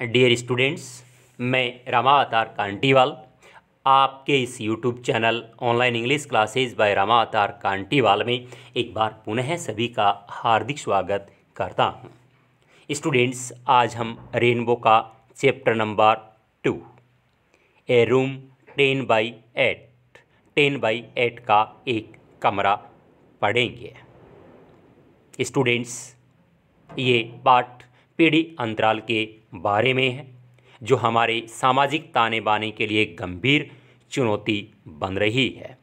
Dear students मैं रमा अतार कांटीवाल आपके इस YouTube channel online English classes by Rama Atar Kantiwal में एक बार पुनः सभी का हार्दिक स्वागत करता हूँ स्टूडेंट्स आज हम रेनबो का chapter number two a room ten by eight ten by eight का एक कमरा पढ़ेंगे स्टूडेंट्स ये पार्ट पीढ़ी अंतराल के बारे में है जो हमारे सामाजिक ताने बाने के लिए गंभीर चुनौती बन रही है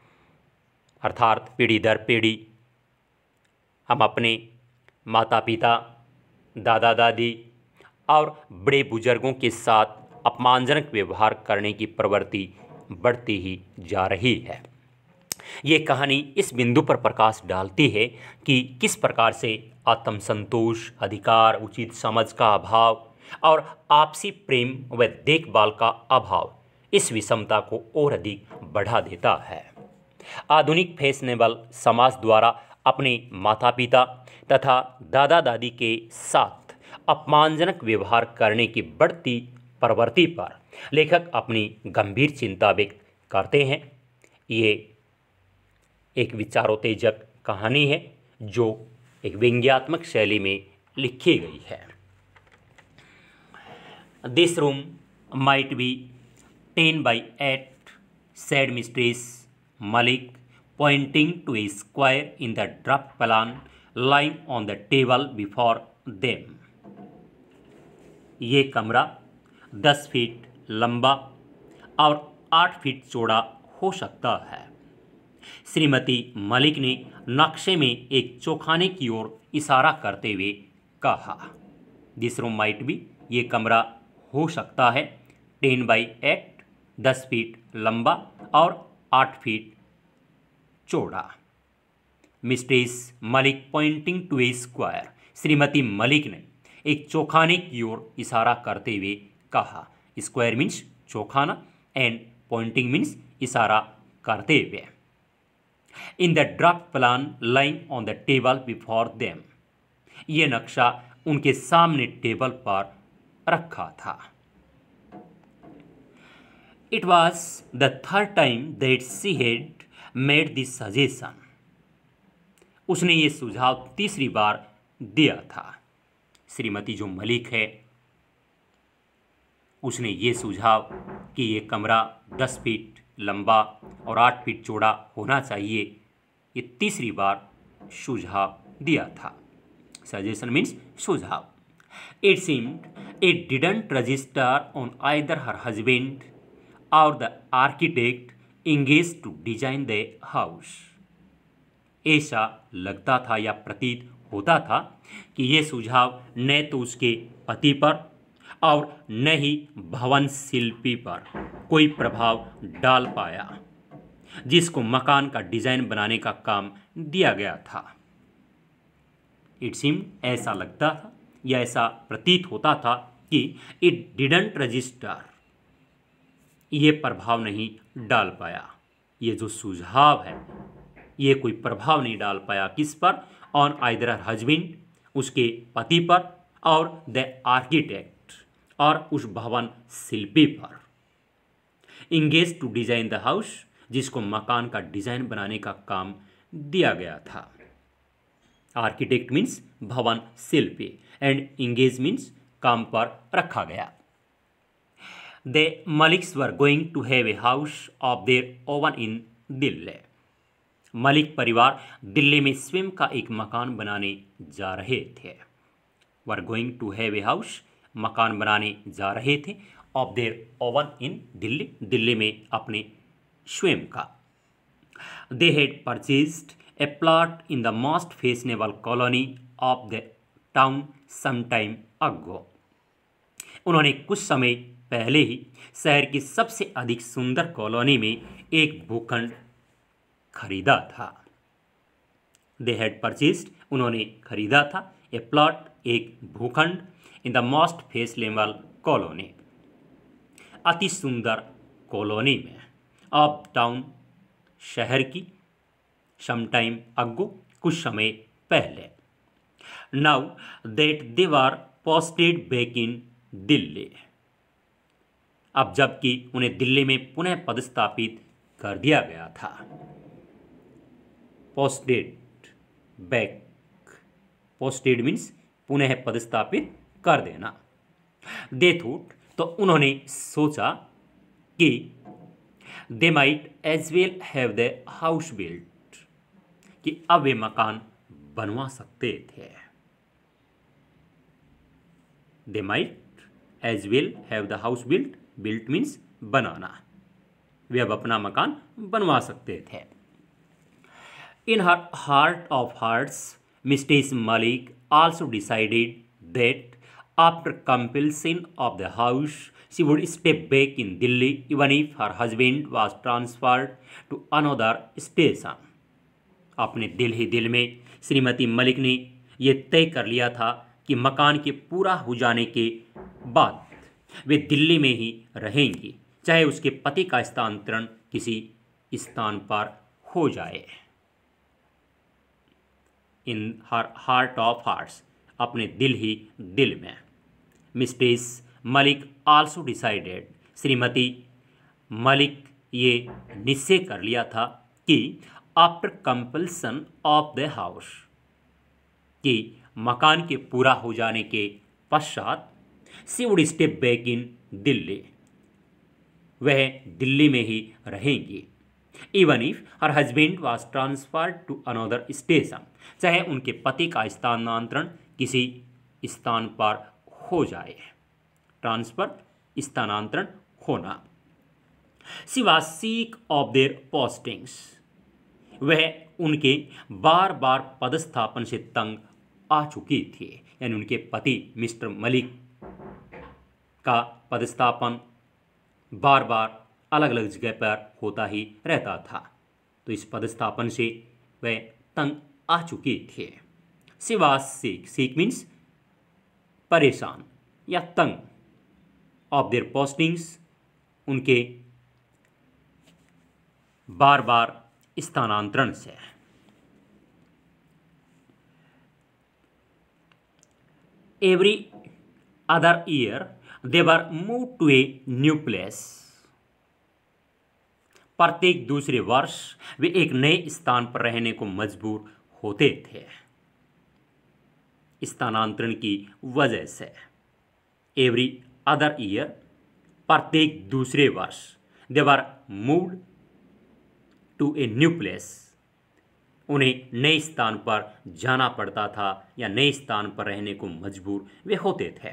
अर्थात पीढ़ी दर पीढ़ी हम अपने माता पिता दादा दादी और बड़े बुजुर्गों के साथ अपमानजनक व्यवहार करने की प्रवृत्ति बढ़ती ही जा रही है ये कहानी इस बिंदु पर प्रकाश डालती है कि किस प्रकार से आत्मसंतोष अधिकार उचित समझ का अभाव और आपसी प्रेम व देखभाल का अभाव इस विषमता को और अधिक बढ़ा देता है आधुनिक फैशनेबल समाज द्वारा अपने माता पिता तथा दादा दादी के साथ अपमानजनक व्यवहार करने की बढ़ती प्रवृत्ति पर लेखक अपनी गंभीर चिंता व्यक्त करते हैं ये एक विचारोत्तेजक कहानी है जो एक व्यंग्यात्मक शैली में लिखी गई है this room might be ten by eight said mistress Malik pointing to a square in the draft plan lying on the table before them ये कमरा दस फीट लंबा और आठ फीट चौड़ा हो सकता है श्रीमती मलिक ने नक्शे में एक चौखाने की ओर इशारा करते हुए कहा दिस रूम माइट भी ये कमरा हो सकता है टेन बाई एट दस फीट लंबा और आठ फीट चौड़ा mistress Malik pointing to a square श्रीमती मलिक ने एक चौखाने की ओर इशारा करते हुए कहा स्क्वायर मीन्स चौखाना एंड पॉइंटिंग मीन्स इशारा करते हुए in the draft plan lying on the table before them ये नक्शा उनके सामने टेबल पर रखा था it was the third time that she had made this suggestion उसने ये सुझाव तीसरी बार दिया था श्रीमती जो मलिक है उसने ये सुझाव कि ये कमरा दस फीट लंबा और आठ फीट चौड़ा होना चाहिए ये तीसरी बार सुझाव दिया था सजेशन मीन्स सुझाव it seemed it didn't register on either her husband or the architect engaged to design the house ऐसा लगता था या प्रतीत होता था कि यह सुझाव न तो उसके पति पर और न ही भवन शिल्पी पर कोई प्रभाव डाल पाया जिसको मकान का डिज़ाइन बनाने का काम दिया गया था इट सिम ऐसा लगता था या ऐसा प्रतीत होता था कि इट डिडेंट रजिस्टर ये प्रभाव नहीं डाल पाया ये जो सुझाव है ये कोई प्रभाव नहीं डाल पाया किस पर ऑन आइदर हजबिन उसके पति पर और द आर्किटेक्ट और उस भवन शिल्पी पर engaged to design the house जिसको मकान का डिजाइन बनाने का काम दिया गया था आर्किटेक्ट मीन्स भवन शिल्पी एंड इंगेज मीन्स काम पर रखा गया they Maliks were going to have a house of their own in Delhi Malik परिवार दिल्ली में स्वयं का एक मकान बनाने जा रहे थे were going to have a house मकान बनाने जा रहे थे of their own in Delhi Delhi में अपने स्वयं का they had purchased a plot in the most fashionable colony of the town sometime ago उन्होंने कुछ समय पहले ही शहर की सबसे अधिक सुंदर कॉलोनी में एक भूखंड खरीदा था दे हैड परचेस्ड उन्होंने खरीदा था ए प्लॉट एक भूखंड in the most fashionable colony अति सुंदर कॉलोनी में अप टाउन शहर की समटाइम अगो कुछ समय पहले now that they are posted back in Delhi अब जबकि उन्हें दिल्ली में पुनः पदस्थापित कर दिया गया था पोस्टेड बैक पोस्टेड मीन्स पुनः पदस्थापित कर देना दे थूट तो उन्होंने सोचा कि they might as well have the house built कि अब वे मकान बनवा सकते थे they might as well have the house built built means बनाना वे अब अपना मकान बनवा सकते थे in her heart of hearts Mr. Malik also decided that after compulsion of the house, she would step back in Delhi even if her husband was transferred to another station. अपने दिल ही दिल में श्रीमती मलिक ने ये तय कर लिया था कि मकान के पूरा हो जाने के बाद वे दिल्ली में ही रहेंगी चाहे उसके पति का स्थानांतरण किसी स्थान पर हो जाए in her heart of hearts अपने दिल ही दिल में मिस्टिस मलिक आल्सो डिसाइडेड श्रीमती मलिक ये निश्चय कर लिया था कि after completion of the house कि मकान के पूरा हो जाने के पश्चात she would step back in Delhi वह दिल्ली में ही रहेंगी even if her husband was transferred to another station चाहे उनके पति का स्थानांतरण किसी स्थान पर हो जाए ट्रांसफर स्थानांतरण होना सिवासिक ऑफ देर पोस्टिंग्स वह उनके बार बार पदस्थापन से तंग आ चुकी थी यानी उनके पति मिस्टर मलिक का पदस्थापन बार बार अलग अलग जगह पर होता ही रहता था तो इस पदस्थापन से वह तंग आ चुके थे सिवा सेक सेक मीन्स परेशान या तंग ऑफ देयर पोस्टिंग्स उनके बार बार स्थानांतरण से every other year they move to a new place प्रत्येक दूसरे वर्ष वे एक नए स्थान पर रहने को मजबूर होते थे स्थानांतरण की वजह से एवरी अदर ईयर प्रत्येक दूसरे वर्ष they were moved to a new place उन्हें नए स्थान पर जाना पड़ता था या नए स्थान पर रहने को मजबूर वे होते थे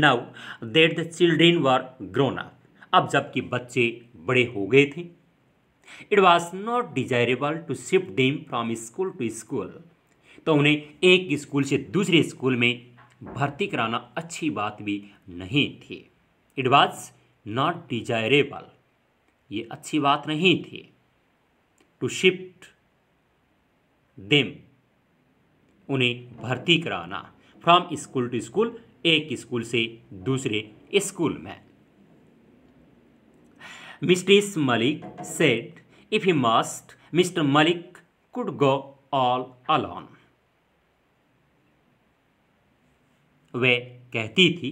now that the children were grown up अब जबकि बच्चे बड़े हो गए थे it was not desirable to shift them from school to school तो उन्हें एक स्कूल से दूसरे स्कूल में भर्ती कराना अच्छी बात भी नहीं थी इट वॉज नॉट डिजायरेबल ये अच्छी बात नहीं थी टू शिफ्ट देम उन्हें भर्ती कराना फ्रॉम स्कूल टू स्कूल एक स्कूल से दूसरे स्कूल में Mrs Malik said If he must, Mr. Malik could go all alone. वे कहती थी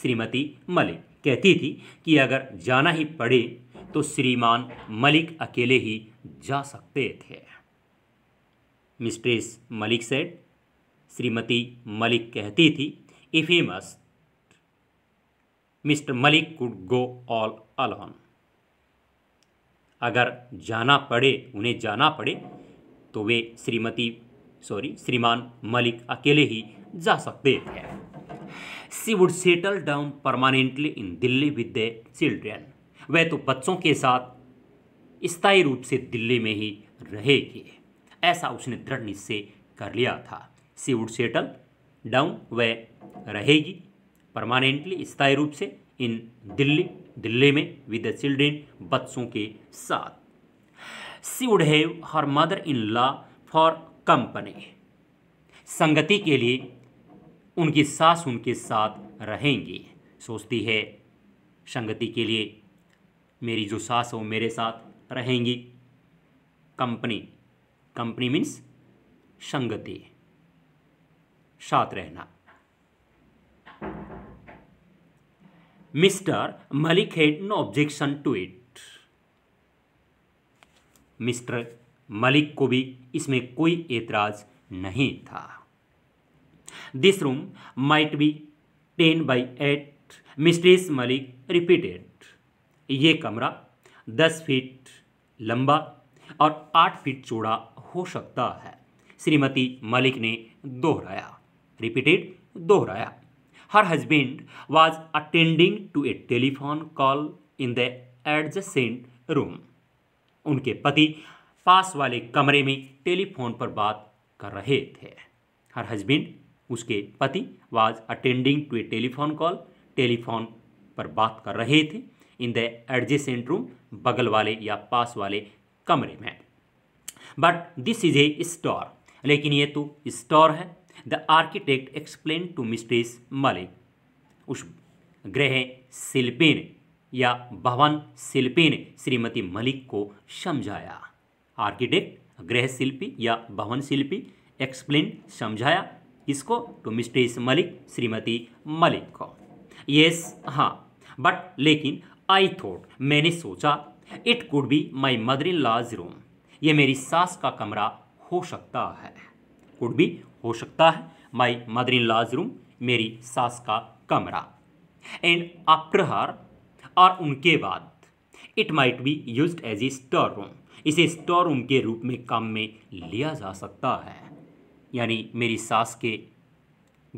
श्रीमती मलिक कहती थी कि अगर जाना ही पड़े तो श्रीमान मलिक अकेले ही जा सकते थे मिस्ट्रेस मलिक सेड श्रीमती मलिक कहती थी if he must Mr Malik could go all alone अगर जाना पड़े उन्हें जाना पड़े तो वे श्रीमती सॉरी श्रीमान मलिक अकेले ही जा सकते हैं she would settle down permanently in Delhi with the children वह तो बच्चों के साथ स्थायी रूप से दिल्ली में ही रहेगी ऐसा उसने दृढ़ निश्चय कर लिया था सी वुड सेटल डाउन वह रहेगी परमानेंटली स्थायी रूप से इन दिल्ली दिल्ली में विद द चिल्ड्रेन बच्चों के साथ she would have her mother in law for company संगति के लिए उनकी सास उनके साथ रहेंगी सोचती है संगति के लिए मेरी जो सास है वो मेरे साथ रहेंगी कंपनी कंपनी मीन्स संगति साथ रहना Mr. Malik had no objection to it. Mr Malik को भी इसमें कोई एतराज नहीं था this room might be ten by eight Mrs Malik repeated ये कमरा दस फीट लंबा और आठ फीट चौड़ा हो सकता है श्रीमती मलिक ने दोहराया रिपीटेड दोहराया her husband was attending to a telephone call in the adjacent room उनके पति पास वाले कमरे में टेलीफोन पर बात कर रहे थे हर हस्बैंड उसके पति was attending to a telephone call telephone पर बात कर रहे थे इन द एडजेसेंट रूम बगल वाले या पास वाले कमरे में but this is a store लेकिन ये तो स्टोर है the architect explain to Mrs Malik उस गृह ने या भवन ने श्रीमती मलिक को समझाया आर्किटेक्ट गृह शिल्पी या भवन शिल्पी एक्सप्लेन समझाया इसको टू मिस्ट्रेस मलिक श्रीमती मलिक को यस हाँ बट लेकिन आई थॉट मैंने सोचा it could be my mother in law's room ये मेरी सास का कमरा हो सकता है कुड भी हो सकता है my mother in law's room मेरी सास का कमरा एंड आफ्टर हर और उनके बाद it might be use as a store room इसे स्टोर रूम के रूप में काम में लिया जा सकता है यानी मेरी सास के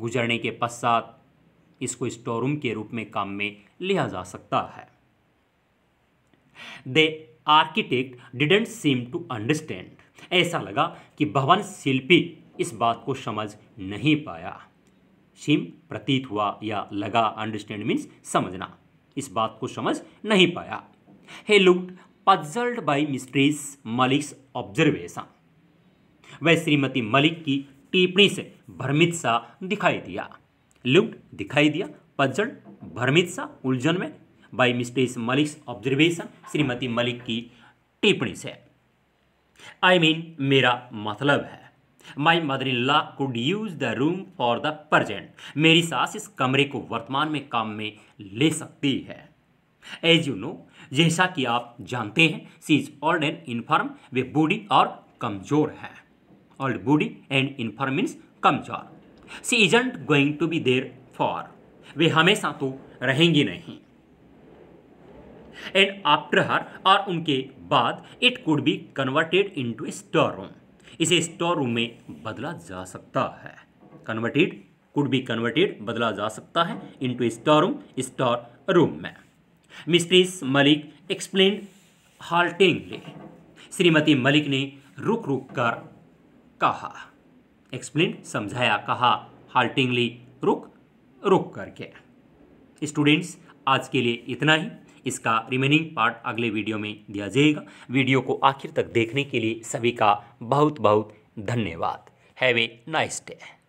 गुजरने के पश्चात इसको स्टोर रूम के रूप में काम में लिया जा सकता है the architect didn't seem to understand ऐसा लगा कि भवन शिल्पी इस बात को समझ नहीं पाया सिम प्रतीत हुआ या लगा अंडरस्टैंड मीन्स समझना इस बात को समझ नहीं पाया he looked puzzled by Mrs Malik's observation वह श्रीमती मलिक की टिप्पणी से भ्रमित सा दिखाई दिया लुक्ड दिखाई दिया पजल्ड भ्रमित सा उलझन में बाई मिस्ट्रीज मलिक्स ऑब्जर्वेशन श्रीमती मलिक की टिप्पणी से आई I मीन mean, मेरा मतलब है my mother in law could use the room for the present मेरी सास इस कमरे को वर्तमान में काम में ले सकती है एज यू नो जैसा कि आप जानते हैं she is old and infirm वे बूढ़ी और कमजोर है ओल्ड बूढ़ी एंड इनफर्म मीन्स कमजोर she isn't going to be there for वे हमेशा तो रहेंगी नहीं एंड आफ्टर हर और उनके बाद it could be converted a store room इसे स्टोर रूम में बदला जा सकता है कन्वर्टेड कुड बी कन्वर्टेड बदला जा सकता है into store room store room में मिस्ट्रीस मलिक एक्सप्लेन हाल्टिंगली श्रीमती मलिक ने रुक रुक कर कहा एक्सप्लेन समझाया कहा हाल्टिंगली रुक रुक करके स्टूडेंट्स आज के लिए इतना ही इसका रिमेनिंग पार्ट अगले वीडियो में दिया जाएगा वीडियो को आखिर तक देखने के लिए सभी का बहुत बहुत धन्यवाद हैव ए नाइस डे